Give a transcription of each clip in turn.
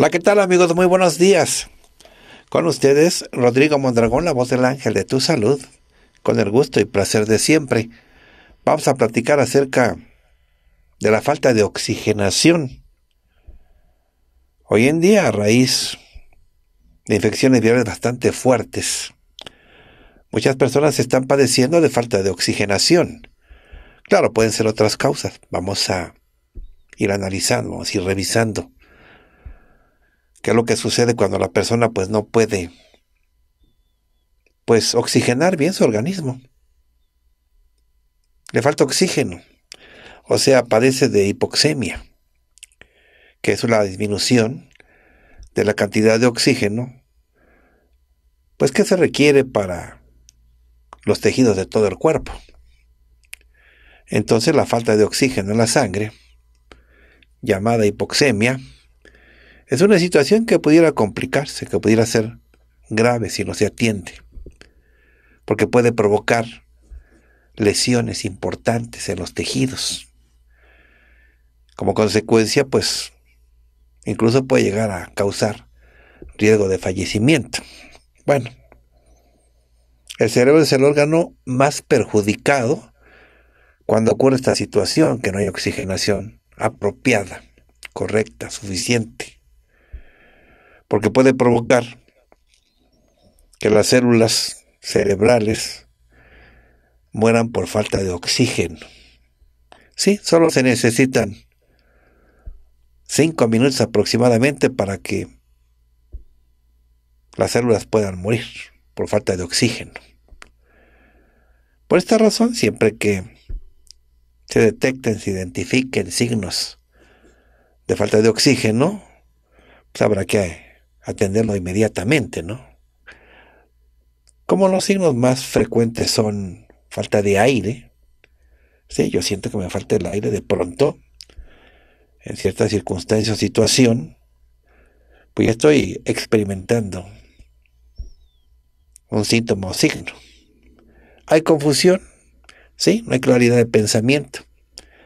Hola, ¿qué tal amigos? Muy buenos días. Con ustedes, Rodrigo Mondragón, la voz del ángel de tu salud, con el gusto y placer de siempre. Vamos a platicar acerca de la falta de oxigenación. Hoy en día, a raíz de infecciones virales bastante fuertes, muchas personas están padeciendo de falta de oxigenación. Claro, pueden ser otras causas. Vamos a ir analizando, vamos a ir revisando que es lo que sucede cuando la persona pues no puede pues oxigenar bien su organismo. Le falta oxígeno, o sea, padece de hipoxemia, que es la disminución de la cantidad de oxígeno pues que se requiere para los tejidos de todo el cuerpo. Entonces la falta de oxígeno en la sangre, llamada hipoxemia, es una situación que pudiera complicarse, que pudiera ser grave si no se atiende, porque puede provocar lesiones importantes en los tejidos. Como consecuencia, pues, incluso puede llegar a causar riesgo de fallecimiento. Bueno, el cerebro es el órgano más perjudicado cuando ocurre esta situación, que no hay oxigenación apropiada, correcta, suficiente porque puede provocar que las células cerebrales mueran por falta de oxígeno. Sí, solo se necesitan cinco minutos aproximadamente para que las células puedan morir por falta de oxígeno. Por esta razón, siempre que se detecten, se identifiquen signos de falta de oxígeno, sabrá pues, habrá que atenderlo inmediatamente, ¿no? Como los signos más frecuentes son falta de aire, ¿sí? yo siento que me falta el aire de pronto, en ciertas circunstancia o situación, pues estoy experimentando un síntoma o signo. Hay confusión, ¿sí? No hay claridad de pensamiento.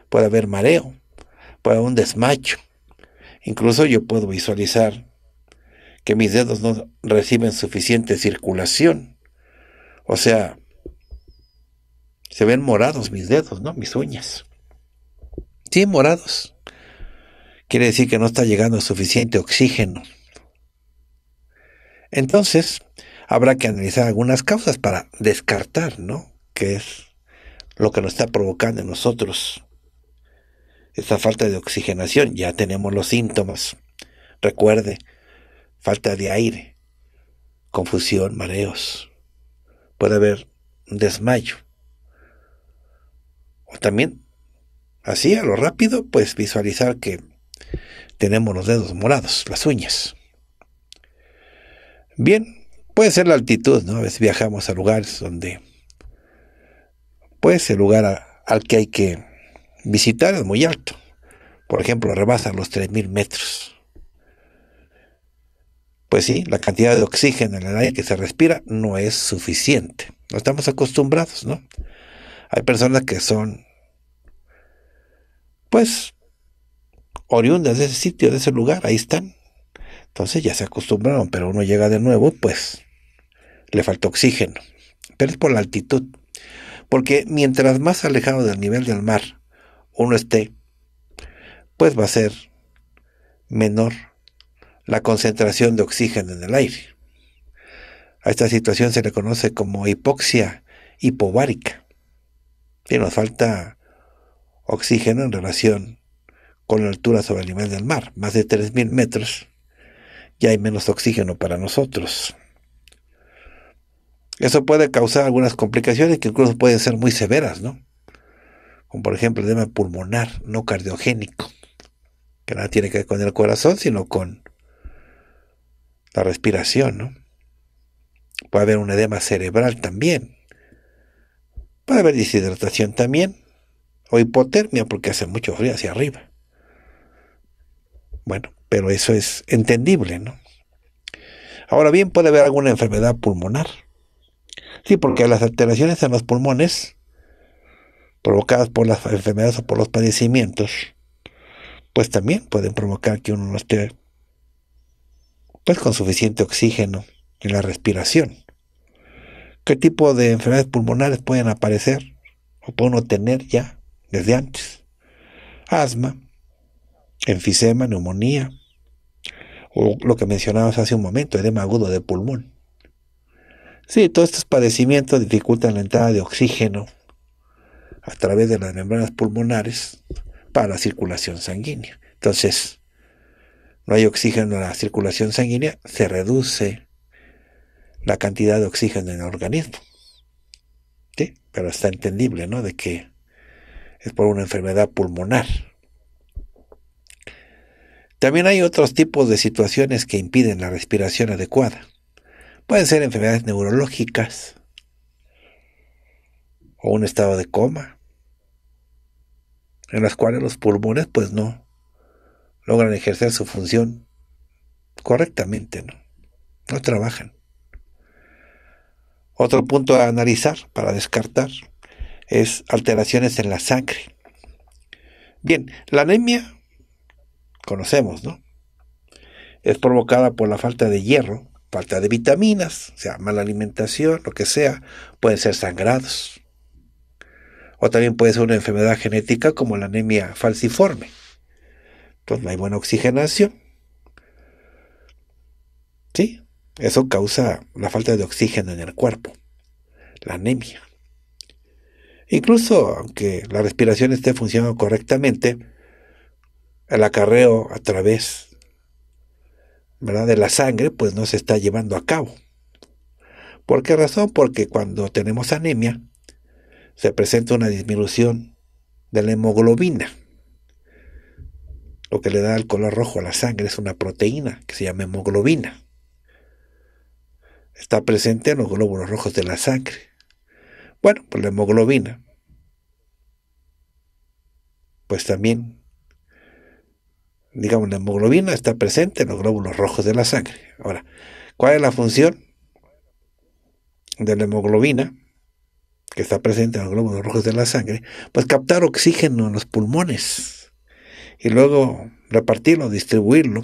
Puede haber mareo, puede haber un desmacho. Incluso yo puedo visualizar que mis dedos no reciben suficiente circulación. O sea, se ven morados mis dedos, ¿no? Mis uñas. Sí, morados. Quiere decir que no está llegando suficiente oxígeno. Entonces, habrá que analizar algunas causas para descartar, ¿no? Que es lo que nos está provocando en nosotros esta falta de oxigenación. Ya tenemos los síntomas. Recuerde, falta de aire, confusión, mareos. Puede haber desmayo. O también, así a lo rápido, pues visualizar que tenemos los dedos morados, las uñas. Bien, puede ser la altitud, ¿no? A veces viajamos a lugares donde, pues el lugar al que hay que visitar es muy alto. Por ejemplo, rebasa los 3.000 metros pues sí, la cantidad de oxígeno en el aire que se respira no es suficiente. No estamos acostumbrados, ¿no? Hay personas que son, pues, oriundas de ese sitio, de ese lugar, ahí están. Entonces ya se acostumbraron, pero uno llega de nuevo, pues, le falta oxígeno. Pero es por la altitud. Porque mientras más alejado del nivel del mar uno esté, pues va a ser menor la concentración de oxígeno en el aire. A esta situación se le conoce como hipoxia hipovárica. Y nos falta oxígeno en relación con la altura sobre el nivel del mar, más de 3.000 metros, ya hay menos oxígeno para nosotros. Eso puede causar algunas complicaciones que incluso pueden ser muy severas, ¿no? Como por ejemplo el tema pulmonar no cardiogénico, que nada tiene que ver con el corazón, sino con la respiración, ¿no? Puede haber un edema cerebral también. Puede haber deshidratación también. O hipotermia porque hace mucho frío hacia arriba. Bueno, pero eso es entendible, ¿no? Ahora bien, puede haber alguna enfermedad pulmonar. Sí, porque las alteraciones en los pulmones provocadas por las enfermedades o por los padecimientos, pues también pueden provocar que uno no esté pues con suficiente oxígeno en la respiración. ¿Qué tipo de enfermedades pulmonares pueden aparecer o puede uno tener ya desde antes? Asma, enfisema, neumonía, o lo que mencionábamos hace un momento, edema agudo de pulmón. Sí, todos estos padecimientos dificultan la entrada de oxígeno a través de las membranas pulmonares para la circulación sanguínea. Entonces, no hay oxígeno en la circulación sanguínea, se reduce la cantidad de oxígeno en el organismo. Pero está entendible, ¿no? De que es por una enfermedad pulmonar. También hay otros tipos de situaciones que impiden la respiración adecuada. Pueden ser enfermedades neurológicas o un estado de coma, en las cuales los pulmones pues no, logran ejercer su función correctamente, ¿no? No trabajan. Otro punto a analizar para descartar es alteraciones en la sangre. Bien, la anemia conocemos, ¿no? Es provocada por la falta de hierro, falta de vitaminas, o sea, mala alimentación, lo que sea, pueden ser sangrados. O también puede ser una enfermedad genética como la anemia falciforme. Entonces pues, no hay buena oxigenación. ¿Sí? Eso causa la falta de oxígeno en el cuerpo, la anemia. Incluso aunque la respiración esté funcionando correctamente, el acarreo a través ¿verdad? de la sangre pues no se está llevando a cabo. ¿Por qué razón? Porque cuando tenemos anemia se presenta una disminución de la hemoglobina, que le da el color rojo a la sangre es una proteína que se llama hemoglobina. Está presente en los glóbulos rojos de la sangre. Bueno, pues la hemoglobina. Pues también, digamos, la hemoglobina está presente en los glóbulos rojos de la sangre. Ahora, ¿cuál es la función de la hemoglobina? que está presente en los glóbulos rojos de la sangre, pues captar oxígeno en los pulmones y luego repartirlo, distribuirlo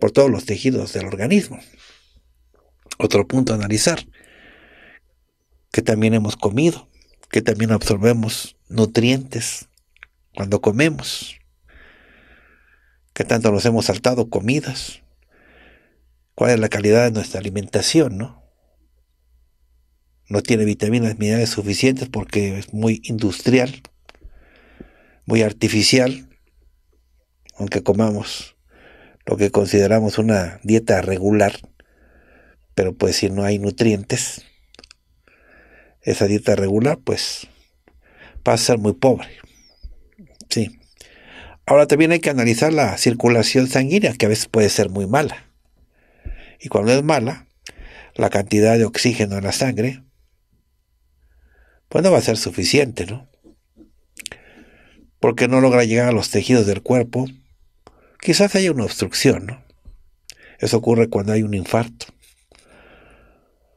por todos los tejidos del organismo. Otro punto analizar, que también hemos comido, que también absorbemos nutrientes cuando comemos, ¿Qué tanto nos hemos saltado comidas, cuál es la calidad de nuestra alimentación, ¿no? No tiene vitaminas, minerales suficientes porque es muy industrial muy artificial, aunque comamos lo que consideramos una dieta regular, pero pues si no hay nutrientes, esa dieta regular pues va a ser muy pobre. Sí. Ahora también hay que analizar la circulación sanguínea, que a veces puede ser muy mala. Y cuando es mala, la cantidad de oxígeno en la sangre, pues no va a ser suficiente, ¿no? porque no logra llegar a los tejidos del cuerpo, quizás haya una obstrucción. ¿no? Eso ocurre cuando hay un infarto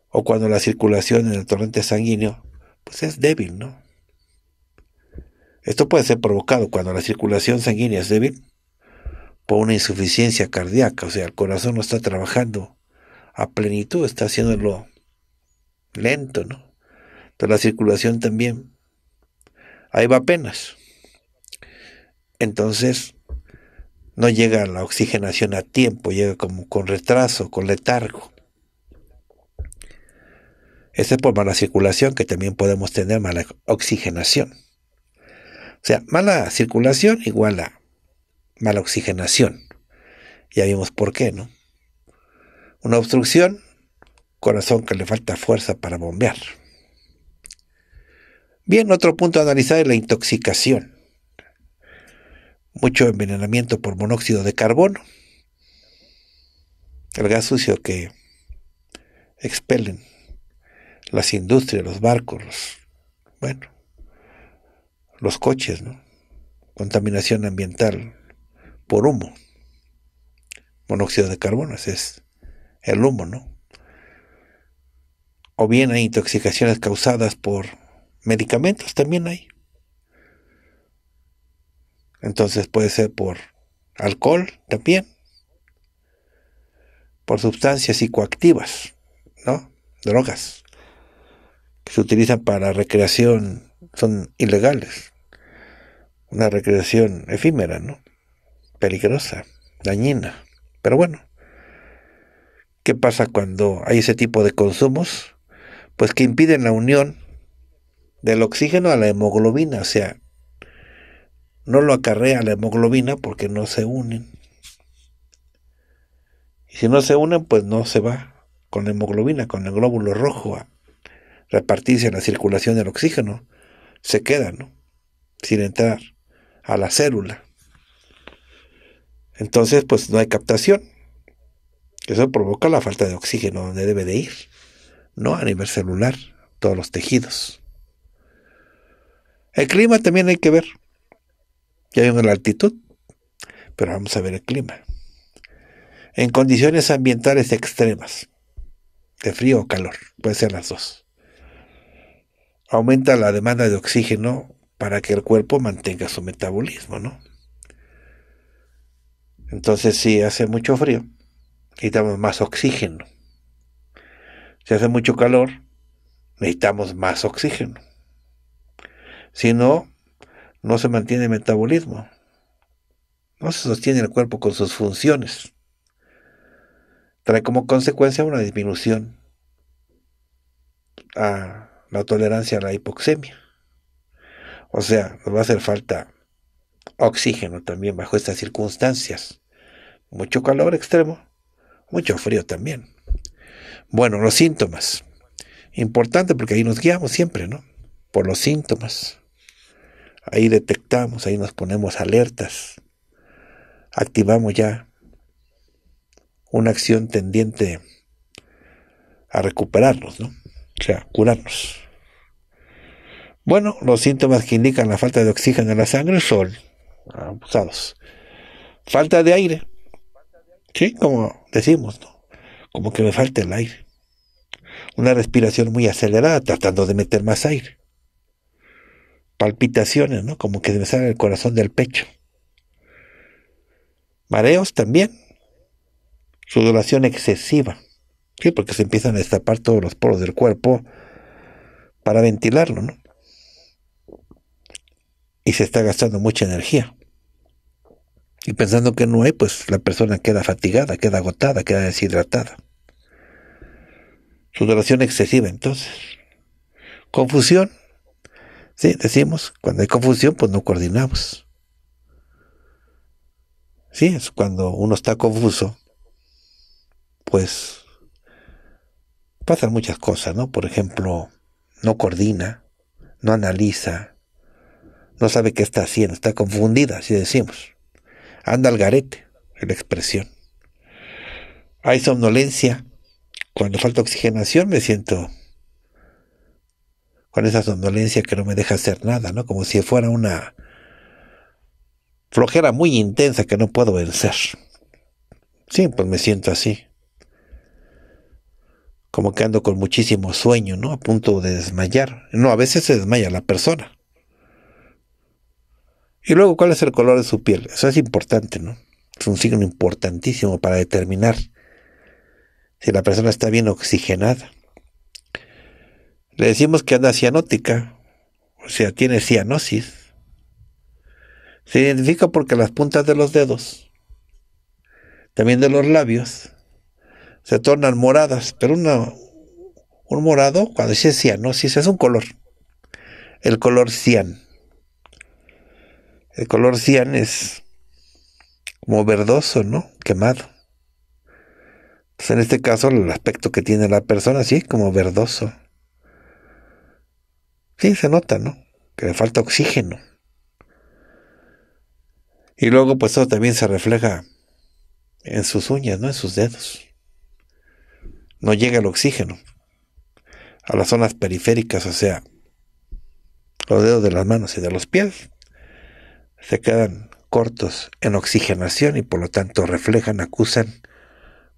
o cuando la circulación en el torrente sanguíneo pues es débil, ¿no? Esto puede ser provocado cuando la circulación sanguínea es débil por una insuficiencia cardíaca, o sea, el corazón no está trabajando a plenitud, está haciéndolo lento, ¿no? Entonces la circulación también ahí va apenas. Entonces, no llega la oxigenación a tiempo, llega como con retraso, con letargo. Ese es por mala circulación, que también podemos tener mala oxigenación. O sea, mala circulación igual a mala oxigenación. Ya vimos por qué, ¿no? Una obstrucción, corazón que le falta fuerza para bombear. Bien, otro punto a analizar es la intoxicación mucho envenenamiento por monóxido de carbono, el gas sucio que expelen las industrias, los barcos, los, bueno, los coches, ¿no? contaminación ambiental por humo, monóxido de carbono, ese es el humo, ¿no? O bien hay intoxicaciones causadas por medicamentos, también hay. Entonces puede ser por alcohol también, por sustancias psicoactivas, ¿no? Drogas que se utilizan para recreación son ilegales. Una recreación efímera, ¿no? Peligrosa, dañina. Pero bueno, ¿qué pasa cuando hay ese tipo de consumos? Pues que impiden la unión del oxígeno a la hemoglobina, o sea, no lo acarrea la hemoglobina porque no se unen. Y si no se unen, pues no se va con la hemoglobina, con el glóbulo rojo a repartirse en la circulación del oxígeno. Se queda, ¿no? Sin entrar a la célula. Entonces, pues no hay captación. Eso provoca la falta de oxígeno donde debe de ir, no a nivel celular, todos los tejidos. El clima también hay que ver. Ya vimos la altitud, pero vamos a ver el clima. En condiciones ambientales extremas, de frío o calor, puede ser las dos. Aumenta la demanda de oxígeno para que el cuerpo mantenga su metabolismo, ¿no? Entonces, si hace mucho frío, necesitamos más oxígeno. Si hace mucho calor, necesitamos más oxígeno. Si no, no se mantiene el metabolismo. No se sostiene el cuerpo con sus funciones. Trae como consecuencia una disminución a la tolerancia a la hipoxemia. O sea, nos va a hacer falta oxígeno también bajo estas circunstancias. Mucho calor extremo, mucho frío también. Bueno, los síntomas. Importante porque ahí nos guiamos siempre, ¿no? Por los síntomas. Ahí detectamos, ahí nos ponemos alertas. Activamos ya una acción tendiente a recuperarnos, ¿no? O sea, curarnos. Bueno, los síntomas que indican la falta de oxígeno en la sangre son abusados. Falta de aire. Sí, como decimos, ¿no? Como que me falta el aire. Una respiración muy acelerada, tratando de meter más aire palpitaciones, ¿no? Como que se me sale el corazón del pecho. Mareos también. Sudoración excesiva. Sí, porque se empiezan a destapar todos los poros del cuerpo para ventilarlo, ¿no? Y se está gastando mucha energía. Y pensando que no hay, pues la persona queda fatigada, queda agotada, queda deshidratada. Sudoración excesiva, entonces. Confusión, Sí, decimos, cuando hay confusión, pues no coordinamos. Sí, es cuando uno está confuso, pues pasan muchas cosas, ¿no? Por ejemplo, no coordina, no analiza, no sabe qué está haciendo, está confundida, así decimos. Anda al garete, la expresión. Hay somnolencia, cuando falta oxigenación me siento con esa somnolencia que no me deja hacer nada, ¿no? Como si fuera una flojera muy intensa que no puedo vencer. Sí, pues me siento así. Como que ando con muchísimo sueño, ¿no? A punto de desmayar. No, a veces se desmaya la persona. Y luego, ¿cuál es el color de su piel? Eso es importante, ¿no? Es un signo importantísimo para determinar si la persona está bien oxigenada. Le decimos que anda cianótica, o sea, tiene cianosis. Se identifica porque las puntas de los dedos, también de los labios, se tornan moradas, pero una, un morado, cuando dice cianosis, es un color. El color cian. El color cian es como verdoso, ¿no? Quemado. Entonces, pues en este caso, el aspecto que tiene la persona, sí, como verdoso. Sí, se nota, ¿no? Que le falta oxígeno. Y luego, pues eso también se refleja en sus uñas, ¿no? En sus dedos. No llega el oxígeno a las zonas periféricas, o sea, los dedos de las manos y de los pies se quedan cortos en oxigenación y por lo tanto reflejan, acusan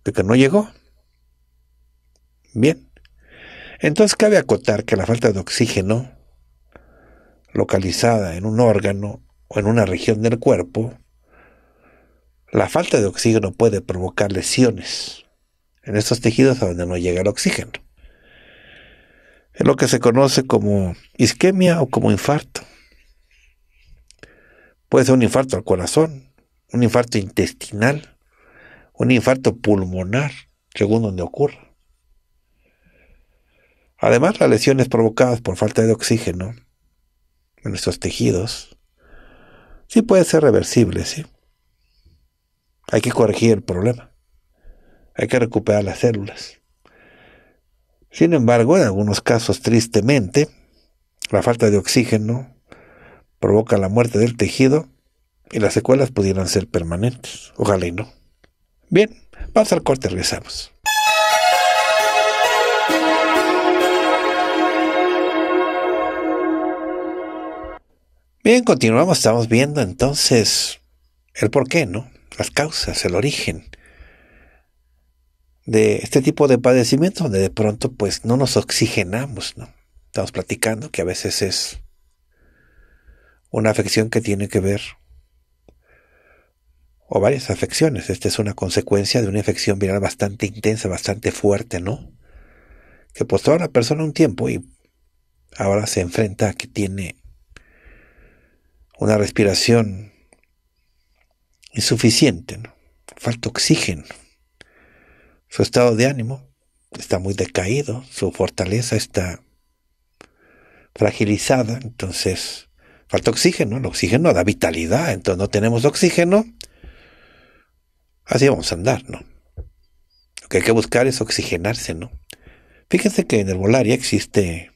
de que no llegó. Bien. Entonces cabe acotar que la falta de oxígeno, localizada en un órgano o en una región del cuerpo, la falta de oxígeno puede provocar lesiones en estos tejidos a donde no llega el oxígeno. Es lo que se conoce como isquemia o como infarto. Puede ser un infarto al corazón, un infarto intestinal, un infarto pulmonar, según donde ocurra. Además, las lesiones provocadas por falta de oxígeno en nuestros tejidos sí pueden ser reversibles, ¿sí? Hay que corregir el problema. Hay que recuperar las células. Sin embargo, en algunos casos, tristemente, la falta de oxígeno provoca la muerte del tejido y las secuelas pudieran ser permanentes. Ojalá y no. Bien, vamos al corte, regresamos. Bien, continuamos, estamos viendo entonces el porqué, ¿no? Las causas, el origen de este tipo de padecimientos donde de pronto pues no nos oxigenamos, ¿no? Estamos platicando que a veces es una afección que tiene que ver o varias afecciones. Esta es una consecuencia de una infección viral bastante intensa, bastante fuerte, ¿no? Que pues a la persona un tiempo y ahora se enfrenta a que tiene una respiración insuficiente, ¿no? falta oxígeno. Su estado de ánimo está muy decaído, su fortaleza está fragilizada, entonces falta oxígeno, el oxígeno da vitalidad, entonces no tenemos oxígeno, así vamos a andar, ¿no? Lo que hay que buscar es oxigenarse, ¿no? Fíjense que en el ya existe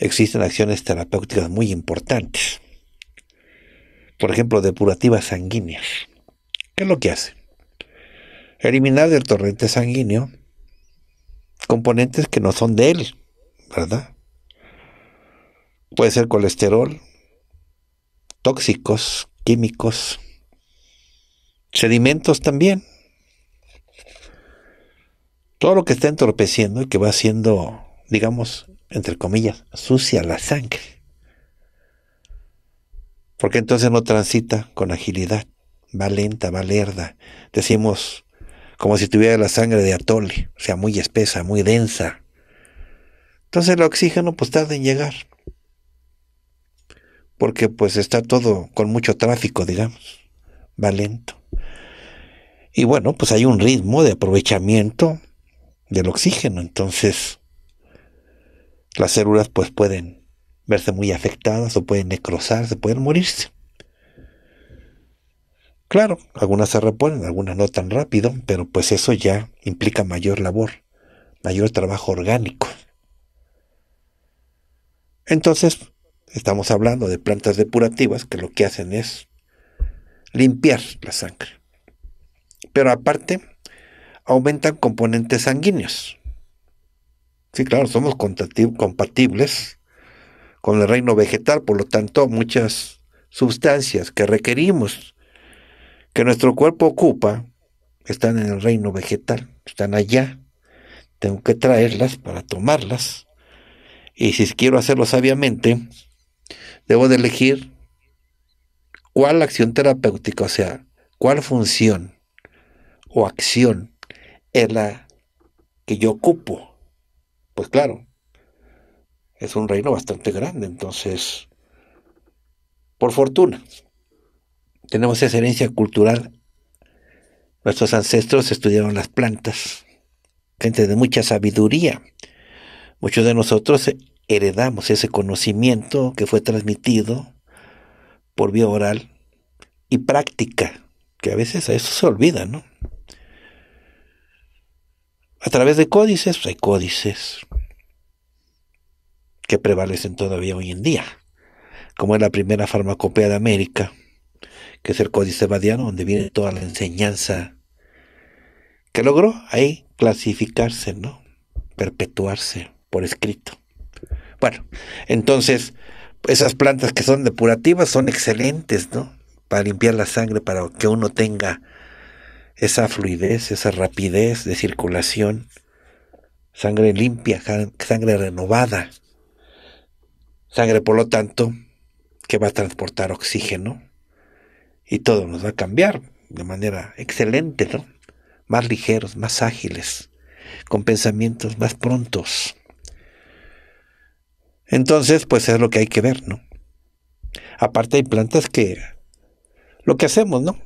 existen acciones terapéuticas muy importantes. Por ejemplo, depurativas sanguíneas. ¿Qué es lo que hace? Eliminar del torrente sanguíneo componentes que no son de él, ¿verdad? Puede ser colesterol, tóxicos, químicos, sedimentos también. Todo lo que está entorpeciendo y que va haciendo, digamos, entre comillas, sucia la sangre. Porque entonces no transita con agilidad, va lenta, va lerda. Decimos como si tuviera la sangre de atole, o sea, muy espesa, muy densa. Entonces el oxígeno pues tarda en llegar. Porque pues está todo con mucho tráfico, digamos. Va lento. Y bueno, pues hay un ritmo de aprovechamiento del oxígeno. Entonces, las células pues pueden verse muy afectadas o pueden necrosarse, pueden morirse. Claro, algunas se reponen, algunas no tan rápido, pero pues eso ya implica mayor labor, mayor trabajo orgánico. Entonces, estamos hablando de plantas depurativas que lo que hacen es limpiar la sangre. Pero aparte, aumentan componentes sanguíneos. Sí, claro, somos compatibles con el reino vegetal, por lo tanto, muchas sustancias que requerimos, que nuestro cuerpo ocupa, están en el reino vegetal, están allá. Tengo que traerlas para tomarlas. Y si quiero hacerlo sabiamente, debo de elegir cuál acción terapéutica, o sea, cuál función o acción es la que yo ocupo pues claro, es un reino bastante grande, entonces, por fortuna, tenemos esa herencia cultural. Nuestros ancestros estudiaron las plantas, gente de mucha sabiduría. Muchos de nosotros heredamos ese conocimiento que fue transmitido por vía oral y práctica, que a veces a eso se olvida, ¿no? A través de códices, pues hay códices que prevalecen todavía hoy en día, como es la primera farmacopea de América, que es el Códice Badiano, donde viene toda la enseñanza que logró ahí clasificarse, ¿no? Perpetuarse por escrito. Bueno, entonces, esas plantas que son depurativas son excelentes, ¿no? Para limpiar la sangre, para que uno tenga esa fluidez, esa rapidez de circulación, sangre limpia, sangre renovada, Sangre, por lo tanto, que va a transportar oxígeno y todo nos va a cambiar de manera excelente, ¿no? Más ligeros, más ágiles, con pensamientos más prontos. Entonces, pues es lo que hay que ver, ¿no? Aparte hay plantas que lo que hacemos, ¿no?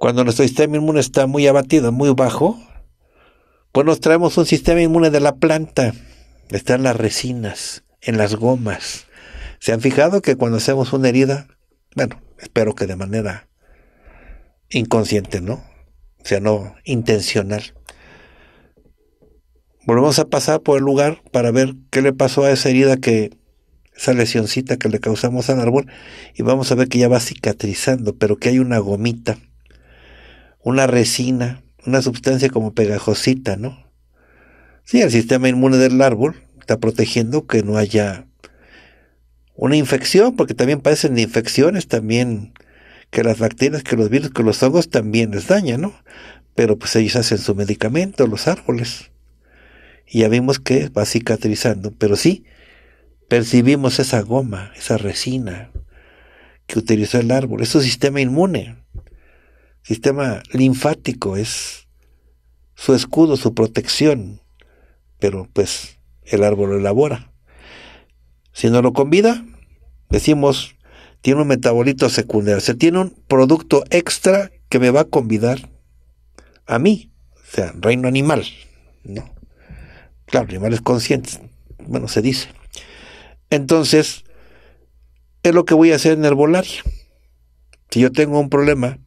Cuando nuestro sistema inmune está muy abatido, muy bajo, pues nos traemos un sistema inmune de la planta. Están las resinas, en las gomas. ¿Se han fijado que cuando hacemos una herida, bueno, espero que de manera inconsciente, ¿no? O sea, no intencional. Volvemos a pasar por el lugar para ver qué le pasó a esa herida que, esa lesioncita que le causamos al árbol, y vamos a ver que ya va cicatrizando, pero que hay una gomita, una resina, una sustancia como pegajosita, ¿no? Sí, el sistema inmune del árbol está protegiendo que no haya una infección, porque también padecen de infecciones, también que las bacterias, que los virus, que los hongos también les dañan, ¿no? Pero pues ellos hacen su medicamento, los árboles. Y ya vimos que va cicatrizando, pero sí, percibimos esa goma, esa resina que utilizó el árbol. Es su sistema inmune, sistema linfático, es su escudo, su protección. Pero pues el árbol elabora. Si no lo convida, decimos, tiene un metabolito secundario, o se tiene un producto extra que me va a convidar a mí, o sea, reino animal. ¿no? Claro, animales conscientes, bueno, se dice. Entonces, es lo que voy a hacer en el volar. Si yo tengo un problema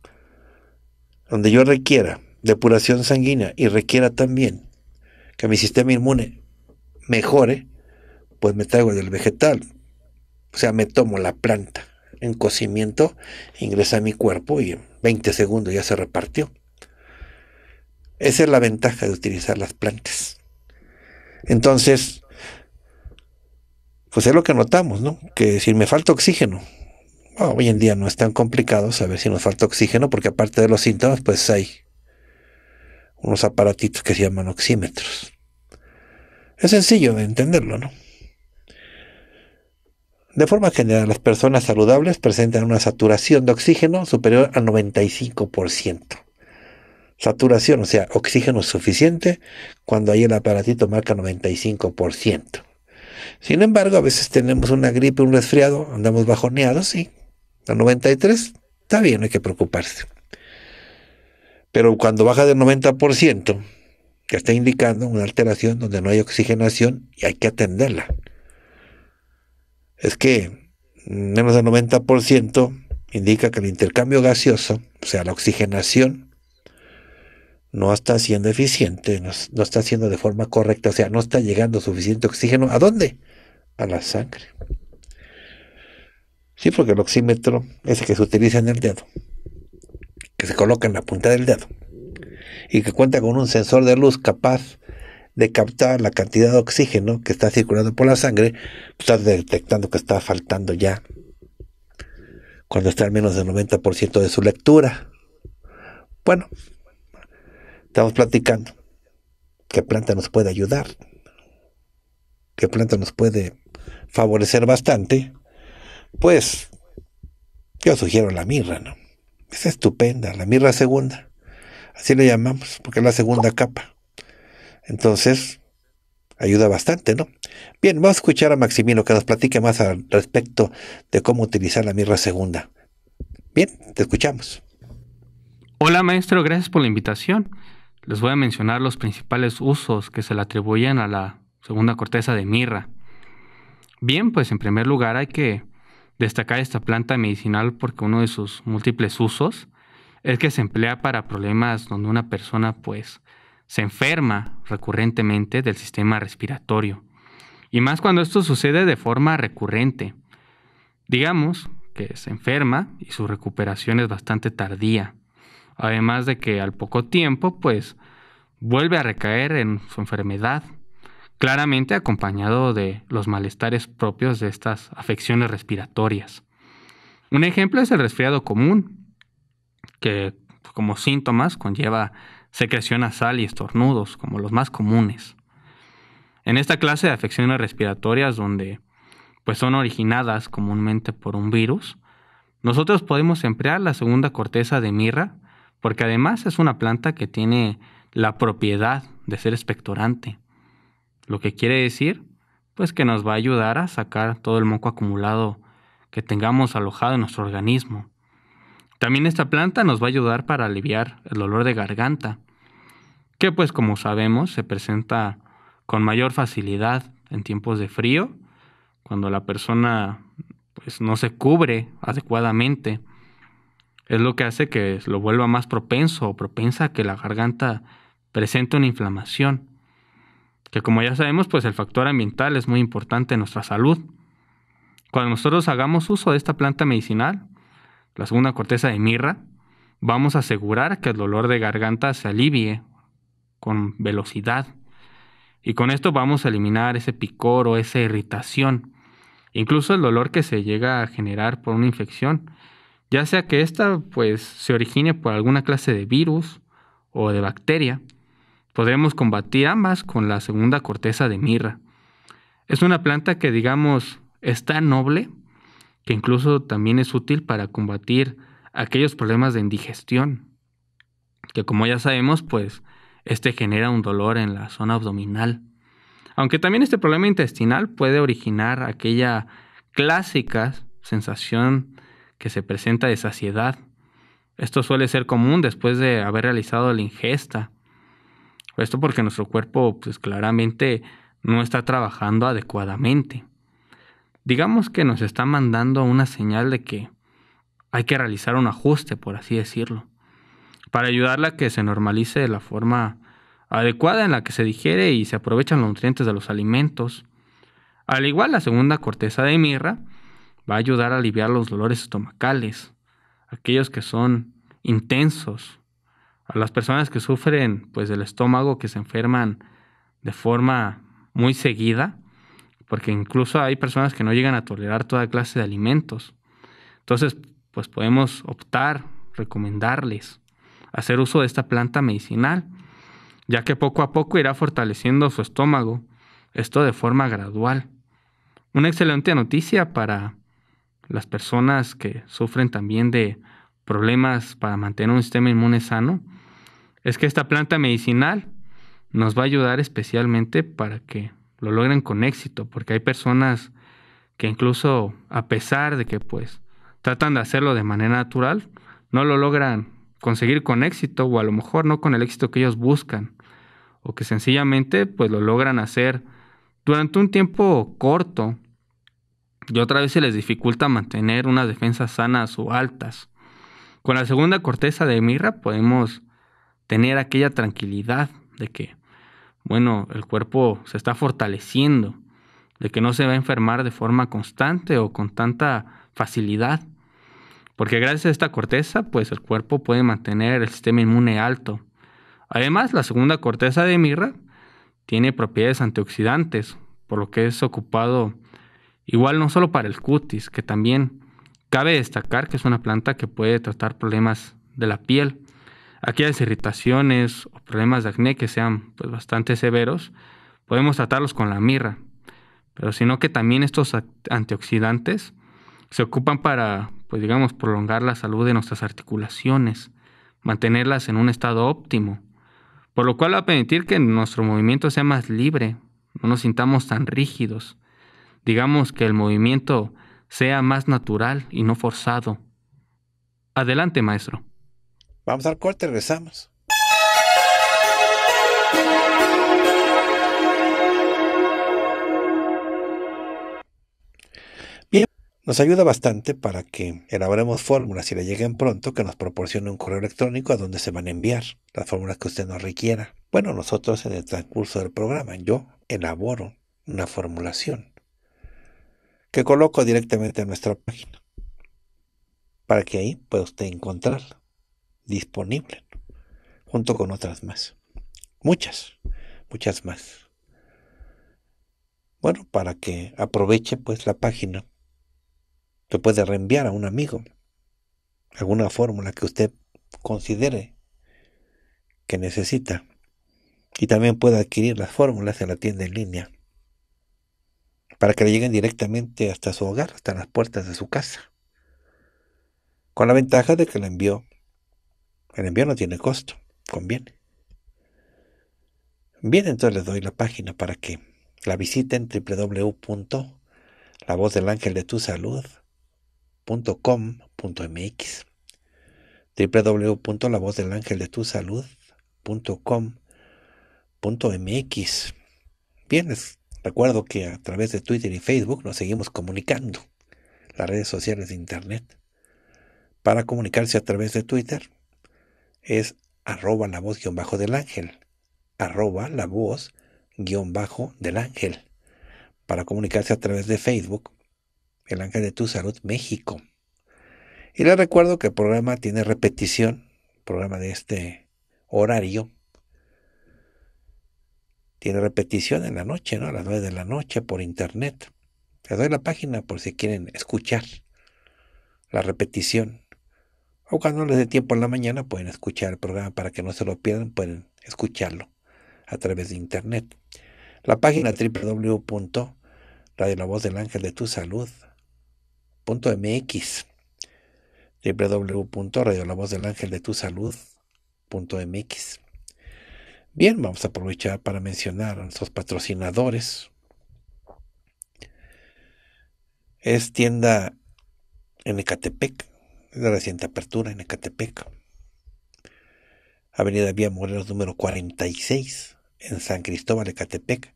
donde yo requiera depuración sanguínea y requiera también que mi sistema inmune mejore, pues me traigo del vegetal. O sea, me tomo la planta en cocimiento, ingresa a mi cuerpo y en 20 segundos ya se repartió. Esa es la ventaja de utilizar las plantas. Entonces, pues es lo que notamos, ¿no? Que si me falta oxígeno, ah, hoy en día no es tan complicado saber si nos falta oxígeno, porque aparte de los síntomas, pues hay unos aparatitos que se llaman oxímetros. Es sencillo de entenderlo, ¿no? De forma general, las personas saludables presentan una saturación de oxígeno superior al 95%. Saturación, o sea, oxígeno suficiente cuando ahí el aparatito marca 95%. Sin embargo, a veces tenemos una gripe, un resfriado, andamos bajoneados y a 93 está bien, no hay que preocuparse. Pero cuando baja del 90%, que está indicando una alteración donde no hay oxigenación y hay que atenderla. Es que menos del 90% indica que el intercambio gaseoso, o sea, la oxigenación, no está siendo eficiente, no, está siendo de forma correcta, o sea, no está llegando suficiente oxígeno. ¿A dónde? A la sangre. Sí, porque el oxímetro, es el que se utiliza en el dedo, que se coloca en la punta del dedo, y que cuenta con un sensor de luz capaz de captar la cantidad de oxígeno que está circulando por la sangre, pues, está detectando que está faltando ya cuando está al menos del 90% de su lectura. Bueno, estamos platicando. ¿Qué planta nos puede ayudar? ¿Qué planta nos puede favorecer bastante? Pues yo sugiero la mirra, ¿no? Es estupenda, la mirra segunda. Así le llamamos, porque es la segunda capa. Entonces, ayuda bastante, ¿no? Bien, vamos a escuchar a Maximino que nos platique más al respecto de cómo utilizar la mirra segunda. Bien, te escuchamos. Hola maestro, gracias por la invitación. Les voy a mencionar los principales usos que se le atribuyen a la segunda corteza de mirra. Bien, pues en primer lugar hay que destacar esta planta medicinal porque uno de sus múltiples usos es que se emplea para problemas donde una persona pues se enferma recurrentemente del sistema respiratorio. Y más cuando esto sucede de forma recurrente. Digamos que se enferma y su recuperación es bastante tardía. Además de que al poco tiempo pues vuelve a recaer en su enfermedad, claramente acompañado de los malestares propios de estas afecciones respiratorias. Un ejemplo es el resfriado común, que pues, como síntomas conlleva secreción nasal y estornudos, como los más comunes. En esta clase de afecciones respiratorias donde pues son originadas comúnmente por un virus, nosotros podemos emplear la segunda corteza de mirra porque además es una planta que tiene la propiedad de ser expectorante, lo que quiere decir pues que nos va a ayudar a sacar todo el moco acumulado que tengamos alojado en nuestro organismo. También esta planta nos va a ayudar para aliviar el dolor de garganta, que pues como sabemos se presenta con mayor facilidad en tiempos de frío, cuando la persona pues no se cubre adecuadamente. Es lo que hace que lo vuelva más propenso o propensa a que la garganta presente una inflamación, que como ya sabemos pues el factor ambiental es muy importante en nuestra salud. Cuando nosotros hagamos uso de esta planta medicinal, la segunda corteza de mirra, vamos a asegurar que el dolor de garganta se alivie con velocidad. Y con esto vamos a eliminar ese picor o esa irritación, incluso el dolor que se llega a generar por una infección, ya sea que ésta pues, se origine por alguna clase de virus o de bacteria. Podremos combatir ambas con la segunda corteza de mirra. Es una planta que digamos está noble que incluso también es útil para combatir aquellos problemas de indigestión, que como ya sabemos, pues este genera un dolor en la zona abdominal. Aunque también este problema intestinal puede originar aquella clásica sensación que se presenta de saciedad. Esto suele ser común después de haber realizado la ingesta. Esto porque nuestro cuerpo pues claramente no está trabajando adecuadamente digamos que nos está mandando una señal de que hay que realizar un ajuste, por así decirlo, para ayudarla a que se normalice de la forma adecuada en la que se digiere y se aprovechan los nutrientes de los alimentos. Al igual, la segunda corteza de mirra va a ayudar a aliviar los dolores estomacales, aquellos que son intensos, a las personas que sufren pues del estómago, que se enferman de forma muy seguida, porque incluso hay personas que no llegan a tolerar toda clase de alimentos. Entonces, pues podemos optar, recomendarles hacer uso de esta planta medicinal, ya que poco a poco irá fortaleciendo su estómago, esto de forma gradual. Una excelente noticia para las personas que sufren también de problemas para mantener un sistema inmune sano, es que esta planta medicinal nos va a ayudar especialmente para que lo logran con éxito, porque hay personas que incluso a pesar de que pues tratan de hacerlo de manera natural, no lo logran conseguir con éxito o a lo mejor no con el éxito que ellos buscan o que sencillamente pues lo logran hacer durante un tiempo corto y otra vez se les dificulta mantener unas defensas sanas o altas. Con la segunda corteza de mirra podemos tener aquella tranquilidad de que bueno, el cuerpo se está fortaleciendo, de que no se va a enfermar de forma constante o con tanta facilidad. Porque gracias a esta corteza, pues el cuerpo puede mantener el sistema inmune alto. Además, la segunda corteza de mirra tiene propiedades antioxidantes, por lo que es ocupado igual no solo para el cutis, que también cabe destacar que es una planta que puede tratar problemas de la piel aquellas irritaciones o problemas de acné que sean pues, bastante severos, podemos tratarlos con la mirra, pero sino que también estos antioxidantes se ocupan para, pues digamos, prolongar la salud de nuestras articulaciones, mantenerlas en un estado óptimo, por lo cual va a permitir que nuestro movimiento sea más libre, no nos sintamos tan rígidos, digamos que el movimiento sea más natural y no forzado. Adelante, maestro. Vamos al corte, regresamos. Bien, nos ayuda bastante para que elaboremos fórmulas y le lleguen pronto, que nos proporcione un correo electrónico a donde se van a enviar las fórmulas que usted nos requiera. Bueno, nosotros en el transcurso del programa, yo elaboro una formulación que coloco directamente en nuestra página para que ahí pueda usted encontrarla. Disponible. junto con otras más. Muchas, muchas más. Bueno, para que aproveche pues la página, que puede reenviar a un amigo alguna fórmula que usted considere que necesita. Y también puede adquirir las fórmulas en la tienda en línea para que le lleguen directamente hasta su hogar, hasta las puertas de su casa. Con la ventaja de que la envió. El envío no tiene costo, conviene. Bien, entonces les doy la página para que la visiten www.lavozdelangeldetusalud.com.mx www.lavozdelangeldetusalud.com.mx Bien, les recuerdo que a través de Twitter y Facebook nos seguimos comunicando, las redes sociales de Internet. Para comunicarse a través de Twitter, es arroba la voz guión bajo del ángel, arroba la voz guión bajo del ángel, para comunicarse a través de Facebook, el ángel de tu salud México. Y les recuerdo que el programa tiene repetición, programa de este horario. Tiene repetición en la noche, ¿no? A las 9 de la noche por internet. Les doy la página por si quieren escuchar la repetición o cuando les dé tiempo en la mañana pueden escuchar el programa para que no se lo pierdan, pueden escucharlo a través de internet. La página www.radio-la-voz-del-anjo-de-tu-salud.mx Bien, vamos a aprovechar para mencionar a nuestros patrocinadores. Es tienda en Ecatepec, de reciente apertura en Ecatepec. Avenida Vía Morelos número 46 en San Cristóbal, Ecatepec,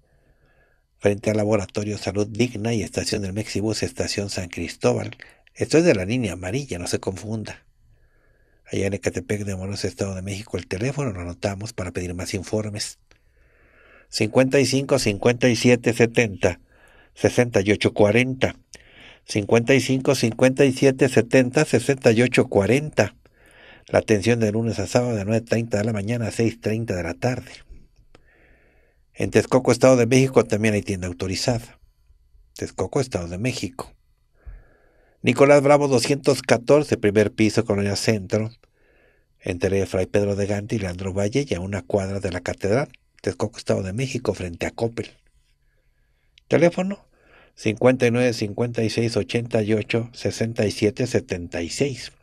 frente al Laboratorio Salud Digna y Estación del Mexibus, Estación San Cristóbal. Esto es de la línea amarilla, no se confunda. Allá en Ecatepec de Morelos, Estado de México, el teléfono lo anotamos para pedir más informes. 55 57 70 68 40 55 57 70 68 40. La atención de lunes a sábado de 9.30 de la mañana a 6.30 de la tarde. En Texcoco, Estado de México, también hay tienda autorizada. Texcoco, Estado de México. Nicolás Bravo 214, primer piso, Colonia Centro. Entre Fray Pedro de Gante y Leandro Valle y a una cuadra de la Catedral. Texcoco, Estado de México, frente a Coppel. Teléfono 59 56 88 67 76.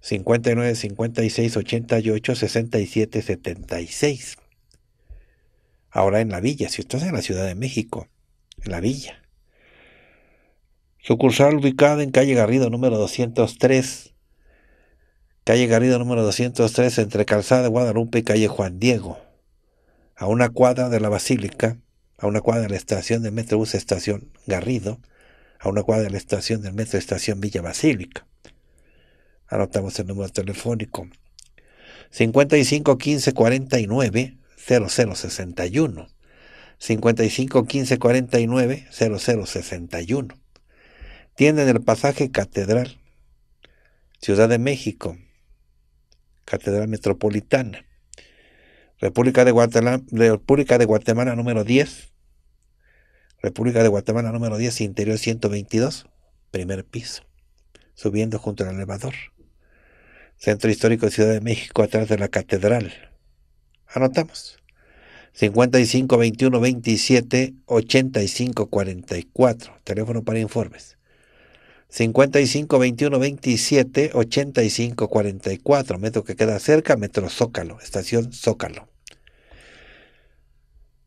59 56 88 67 76. Ahora en la villa, si usted es en la Ciudad de México, en la villa. Sucursal ubicada en calle Garrido número 203. Calle Garrido número 203 entre Calzada de Guadalupe y calle Juan Diego. A una cuadra de la Basílica a una cuadra de la estación del Metrobús Estación Garrido, a una cuadra de la estación del Metro Estación Villa Basílica. Anotamos el número telefónico 55 15 49 0061. 55 15 0061. Tienda el pasaje Catedral, Ciudad de México, Catedral Metropolitana. República de Guatemala, República de Guatemala número 10. República de Guatemala número 10, interior 122, primer piso, subiendo junto al elevador. Centro Histórico de Ciudad de México, atrás de la Catedral. Anotamos. 55 21 27 85 44. Teléfono para informes. 55 21 27 85 44, metro que queda cerca, metro Zócalo, estación Zócalo.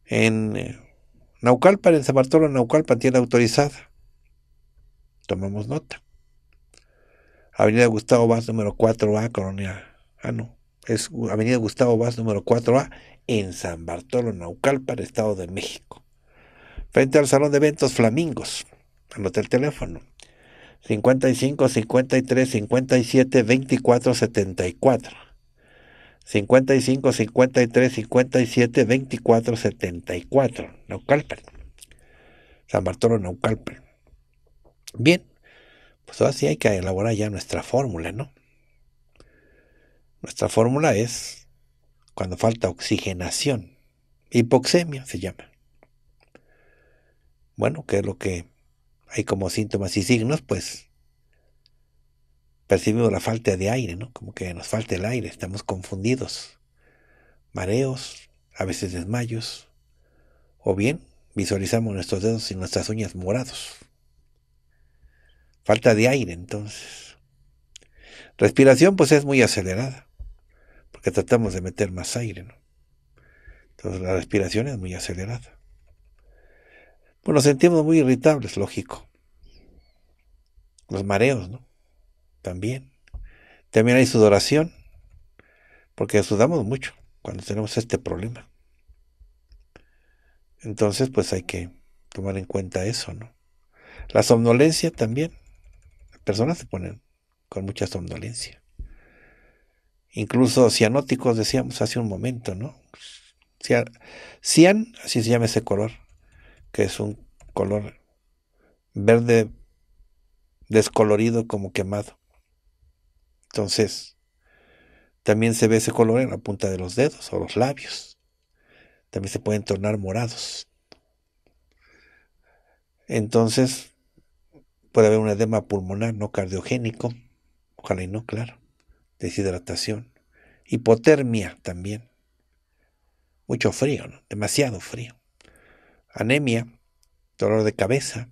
En eh, Naucalpan, en San Bartolo, Naucalpan tiene autorizada. Tomamos nota. Avenida Gustavo Vaz número 4A, Colonia. Ah, no. Es Avenida Gustavo Vaz número 4A en San Bartolo, Naucalpan, Estado de México. Frente al Salón de Eventos Flamingos. Anota el teléfono. 55, 53, 57, 24, 74. 55, 53, 57, 24, 74. Naucalpan. San Bartolo Naucalpan. Bien, pues ahora sí hay que elaborar ya nuestra fórmula, ¿no? Nuestra fórmula es cuando falta oxigenación. Hipoxemia se llama. Bueno, ¿qué es lo que hay como síntomas y signos, pues percibimos la falta de aire, ¿no? Como que nos falta el aire, estamos confundidos. Mareos, a veces desmayos, o bien visualizamos nuestros dedos y nuestras uñas morados. Falta de aire, entonces. Respiración, pues es muy acelerada, porque tratamos de meter más aire, ¿no? Entonces la respiración es muy acelerada nos sentimos muy irritables, lógico. Los mareos, ¿no? También. También hay sudoración, porque sudamos mucho cuando tenemos este problema. Entonces, pues hay que tomar en cuenta eso, ¿no? La somnolencia también. Las personas se ponen con mucha somnolencia. Incluso cianóticos, decíamos hace un momento, ¿no? cian así se llama ese color, que es un color verde descolorido como quemado. Entonces, también se ve ese color en la punta de los dedos o los labios. También se pueden tornar morados. Entonces, puede haber un edema pulmonar no cardiogénico, ojalá y no, claro, deshidratación, hipotermia también, mucho frío, demasiado frío anemia, dolor de cabeza,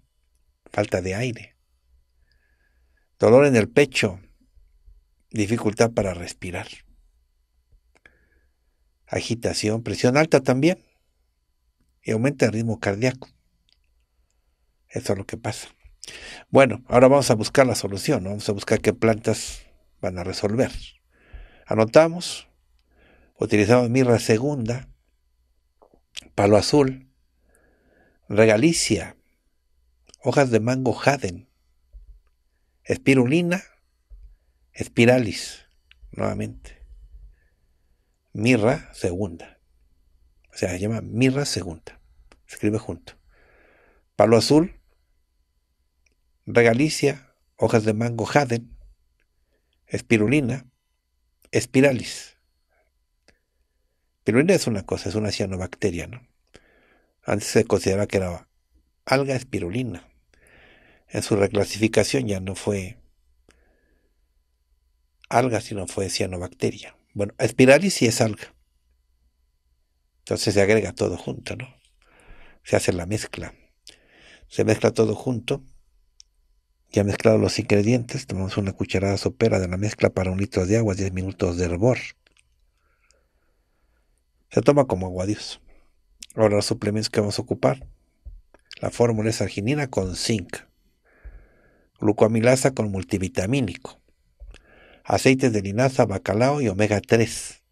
falta de aire, dolor en el pecho, dificultad para respirar, agitación, presión alta también y aumenta el ritmo cardíaco. Eso es lo que pasa. Bueno, ahora vamos a buscar la solución, vamos a buscar qué plantas van a resolver. Anotamos, utilizamos mirra segunda, palo azul, regalicia, hojas de mango jaden, espirulina, espiralis, nuevamente, mirra segunda, o sea, se llama mirra segunda, se escribe junto, palo azul, regalicia, hojas de mango jaden, espirulina, espiralis. Espirulina es una cosa, es una cianobacteria, ¿no? Antes se consideraba que era alga espirulina. En su reclasificación ya no fue alga, sino fue cianobacteria. Bueno, espiralis sí es alga. Entonces se agrega todo junto, ¿no? Se hace la mezcla. Se mezcla todo junto. Ya mezclado los ingredientes, tomamos una cucharada sopera de la mezcla para un litro de agua, 10 minutos de hervor. Se toma como agua, Ahora los suplementos que vamos a ocupar. La fórmula es arginina con zinc, glucoamilasa con multivitamínico, aceites de linaza, bacalao y omega 3.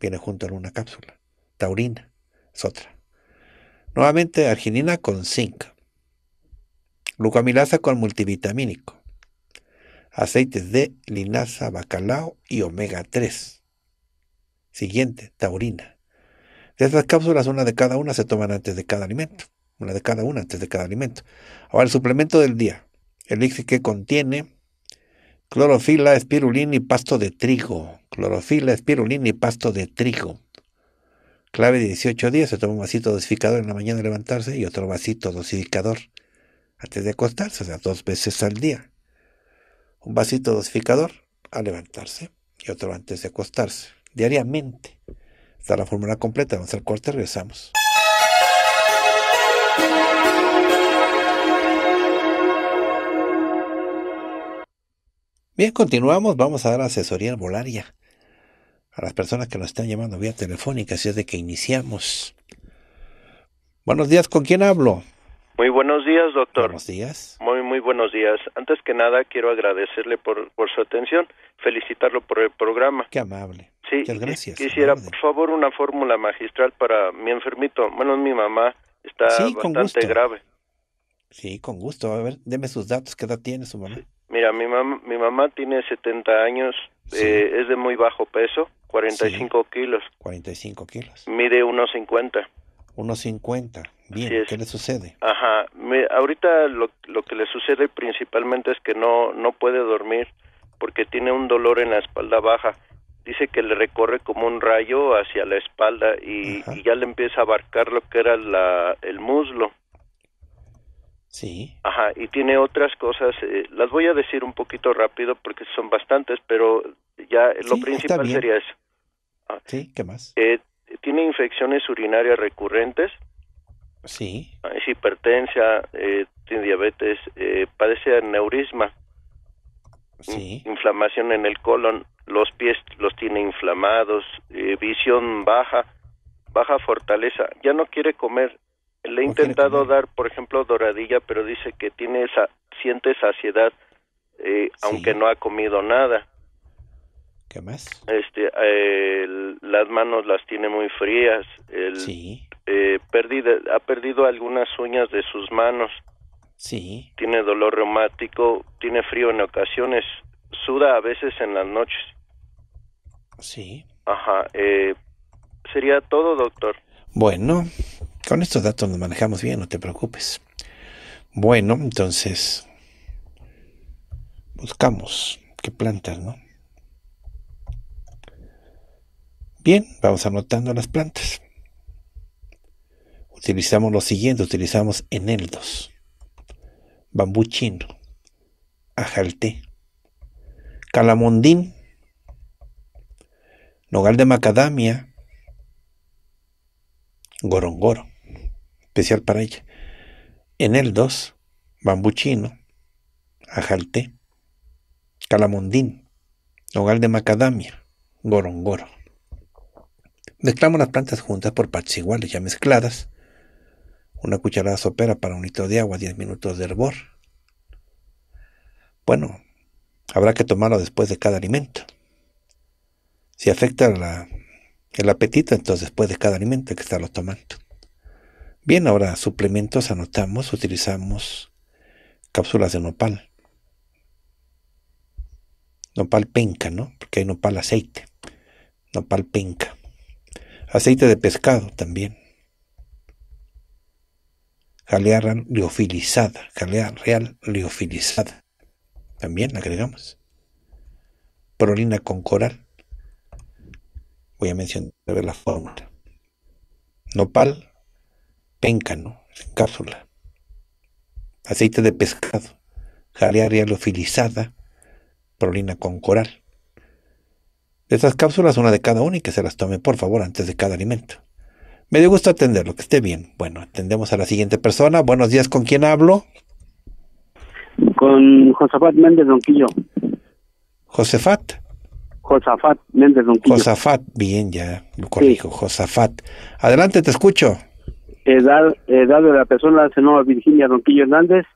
Viene junto en una cápsula. Taurina es otra. Nuevamente arginina con zinc, Glucamilasa con multivitamínico, aceites de linaza, bacalao y omega 3. Siguiente, taurina de estas cápsulas, una de cada una se toman antes de cada alimento. Una de cada una antes de cada alimento. Ahora, el suplemento del día. El elixir que contiene clorofila, espirulina y pasto de trigo. Clorofila, espirulina y pasto de trigo. Clave 18 días, se toma un vasito dosificador en la mañana al levantarse y otro vasito dosificador antes de acostarse, o sea, dos veces al día. Un vasito dosificador a levantarse y otro antes de acostarse, diariamente. Está la fórmula completa. Vamos al corte, regresamos. Bien, continuamos. Vamos a dar asesoría volaria a las personas que nos están llamando vía telefónica, así es de que iniciamos. Buenos días, ¿con quién hablo? Muy buenos días, doctor. Buenos días. Muy, muy buenos días. Antes que nada, quiero agradecerle por, por su atención, felicitarlo por el programa. Qué amable. Sí, gracias. Quisiera, por favor, una fórmula magistral para mi enfermito. Bueno, mi mamá está bastante grave. Sí, con gusto. A ver, deme sus datos. ¿Qué edad tiene su mamá? Mira, mi, mamá mi mamá tiene 70 años, eh, es de muy bajo peso, 45 kilos. 45 kilos. Mide 1,50. 1,50. Bien, ¿qué le sucede? Ajá, me, ahorita lo, lo que le sucede principalmente es que no, no puede dormir porque tiene un dolor en la espalda baja dice que le recorre como un rayo hacia la espalda y, ya le empieza a abarcar lo que era la, el muslo. Sí. Ajá, y tiene otras cosas, eh, las voy a decir un poquito rápido porque son bastantes, pero ya lo principal sería eso. Ah. sí, ¿qué más? Eh, tiene infecciones urinarias recurrentes. Sí. Ah, es hipertensia, eh, tiene diabetes, eh, padece aneurisma inflamación en el colon, los pies los tiene inflamados, eh, visión baja, baja fortaleza, ya no quiere comer. Le he intentado dar, por ejemplo, doradilla, pero dice que tiene esa, siente saciedad, eh, aunque no ha comido nada. ¿Qué más? Este, las manos las tiene muy frías. Eh, ha perdido algunas uñas de sus manos. Sí. Tiene dolor reumático, tiene frío en ocasiones, suda a veces en las noches. Sí. Ajá. Eh, sería todo, doctor. Bueno, con estos datos nos manejamos bien, no te preocupes. Bueno, entonces buscamos qué plantas, ¿no? Bien, vamos anotando las plantas. Utilizamos lo siguiente, utilizamos eneldos. Bambú Chino, Ajalté, Calamondín, Nogal de Macadamia, Gorongoro, especial para ella. En el 2, Bambú Chino, Ajalté, Calamondín, Nogal de Macadamia, Gorongoro. Mezclamos las plantas juntas por partes iguales ya mezcladas una cucharada sopera para un litro de agua, 10 minutos de hervor. Bueno, habrá que tomarlo después de cada alimento. Si afecta el apetito, entonces después de cada alimento hay que estarlo tomando. Bien, ahora suplementos anotamos, utilizamos cápsulas de nopal. Nopal penca, ¿no? Porque hay nopal aceite. Nopal penca. Aceite de pescado también jalea real liofilizada, jalea real liofilizada. También agregamos. Prolina con coral. Voy a mencionar la fórmula. Nopal, péncano, cápsula. Aceite de pescado, jalea real liofilizada, prolina con coral. De estas cápsulas, una de cada una y que se las tome por favor antes de cada alimento. Me dio gusto atenderlo, que esté bien. Bueno, atendemos a la siguiente persona. Buenos días, ¿con quién hablo? Con Josafat Méndez Donquillo. ¿Josefat? Josafat Méndez Donquillo. Josafat, bien, ya lo corrijo. Josafat. Adelante, te escucho. Edad, edad de la persona, se llama Virginia Donquillo Hernández.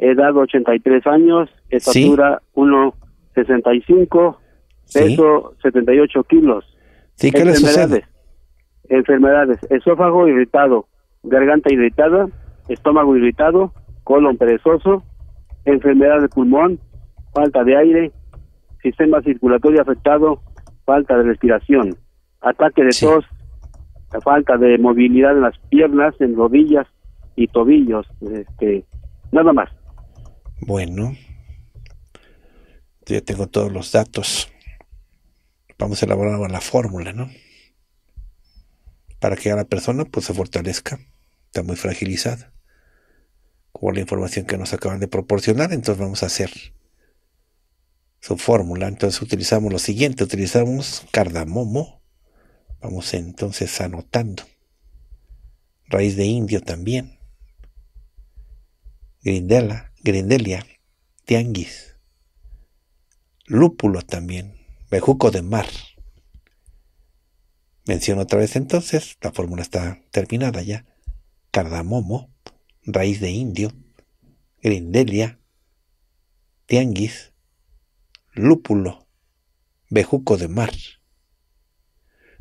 Edad 83 años. Estatura 1,65. Peso 78 kilos. Sí, ¿qué le sucede? enfermedades, esófago irritado, garganta irritada, estómago irritado, colon perezoso, enfermedad de pulmón, falta de aire, sistema circulatorio afectado, falta de respiración, ataque de tos, falta de movilidad en las piernas, en rodillas y tobillos, este, nada más. Bueno, ya tengo todos los datos. Vamos a elaborar la fórmula, ¿no? para que la persona pues se fortalezca. Está muy fragilizada. Con la información que nos acaban de proporcionar, entonces vamos a hacer su fórmula. Entonces utilizamos lo siguiente, utilizamos cardamomo. Vamos entonces anotando. Raíz de indio también. Grindela, grindelia, tianguis. Lúpulo también. Bejuco de mar. Menciono otra vez entonces, la fórmula está terminada ya. Cardamomo, raíz de indio, grindelia, tianguis, lúpulo, bejuco de mar.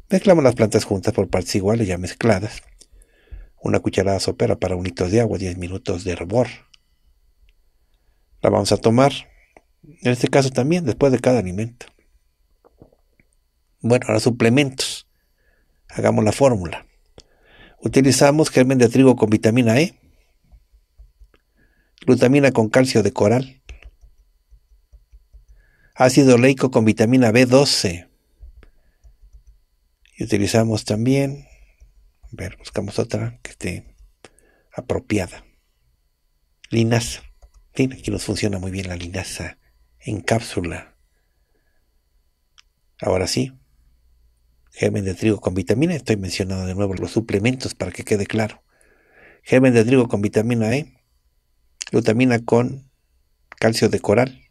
Mezclamos las plantas juntas por partes iguales ya mezcladas. Una cucharada sopera para un litro de agua, 10 minutos de hervor. La vamos a tomar, en este caso también, después de cada alimento. Bueno, ahora suplementos. Hagamos la fórmula. Utilizamos germen de trigo con vitamina E, glutamina con calcio de coral, ácido oleico con vitamina B12. Y utilizamos también, a ver, buscamos otra que esté apropiada. Linaza. Sí, aquí nos funciona muy bien la linaza en cápsula. Ahora sí, germen de trigo con vitamina, e. estoy mencionando de nuevo los suplementos para que quede claro. Germen de trigo con vitamina E, glutamina con calcio de coral,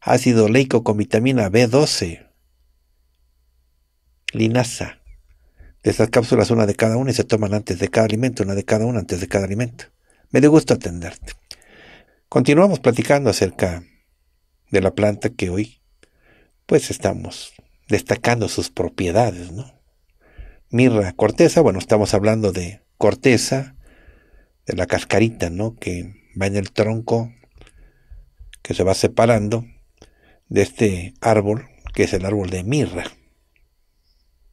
ácido oleico con vitamina B12, linaza. De estas cápsulas, una de cada una y se toman antes de cada alimento, una de cada una antes de cada alimento. Me dio gusto atenderte. Continuamos platicando acerca de la planta que hoy, pues estamos destacando sus propiedades, ¿no? Mirra, corteza, bueno, estamos hablando de corteza, de la cascarita, ¿no? Que va en el tronco, que se va separando de este árbol, que es el árbol de mirra,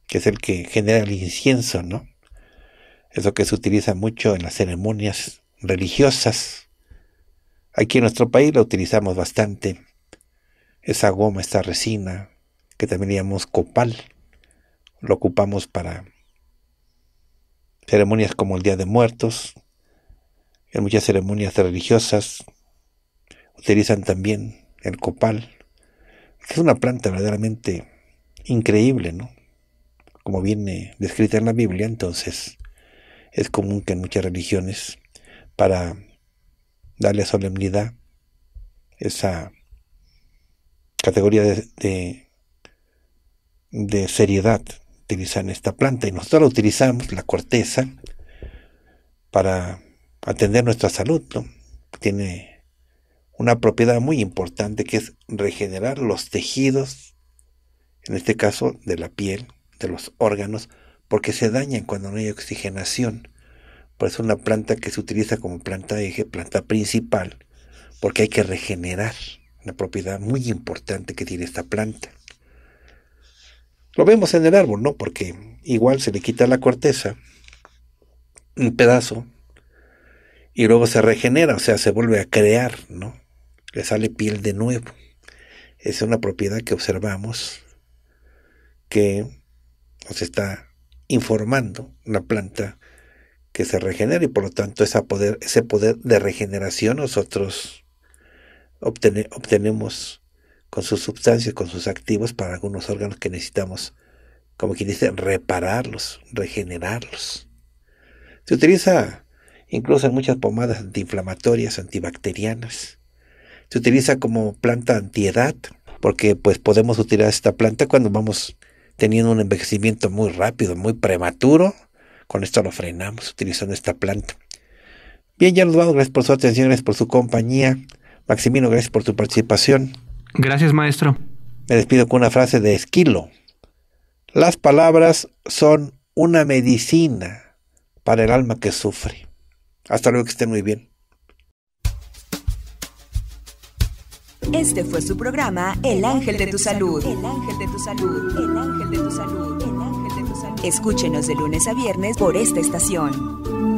que es el que genera el incienso, ¿no? Eso que se utiliza mucho en las ceremonias religiosas. Aquí en nuestro país la utilizamos bastante. Esa goma, esta resina, que también llamamos copal. Lo ocupamos para ceremonias como el Día de Muertos. En muchas ceremonias religiosas utilizan también el copal, que es una planta verdaderamente increíble, ¿no? Como viene descrita en la Biblia, entonces es común que en muchas religiones, para darle solemnidad, esa categoría de de seriedad utilizan esta planta y nosotros utilizamos, la corteza, para atender nuestra salud. Tiene una propiedad muy importante que es regenerar los tejidos, en este caso de la piel, de los órganos, porque se dañan cuando no hay oxigenación. Por eso es una planta que se utiliza como planta eje, planta principal, porque hay que regenerar una propiedad muy importante que tiene esta planta. Lo vemos en el árbol, ¿no? Porque igual se le quita la corteza, un pedazo, y luego se regenera, o sea, se vuelve a crear, ¿no? Le sale piel de nuevo. Es una propiedad que observamos que nos está informando una planta que se regenera y por lo tanto poder, ese poder de regeneración nosotros obtenemos con sus sustancias, con sus activos para algunos órganos que necesitamos, como quien dice, repararlos, regenerarlos. Se utiliza incluso en muchas pomadas antiinflamatorias, antibacterianas. Se utiliza como planta antiedad, porque pues podemos utilizar esta planta cuando vamos teniendo un envejecimiento muy rápido, muy prematuro. Con esto lo frenamos utilizando esta planta. Bien, ya nos vamos. Gracias por su atención, gracias por su compañía. Maximino, gracias por tu participación. Gracias, maestro. Me despido con una frase de Esquilo. Las palabras son una medicina para el alma que sufre. Hasta luego, que estén muy bien. Este fue su programa El Ángel de tu Salud. El Ángel de tu Salud. El Ángel de tu Salud. El Ángel de tu Salud. Escúchenos de lunes a viernes por esta estación.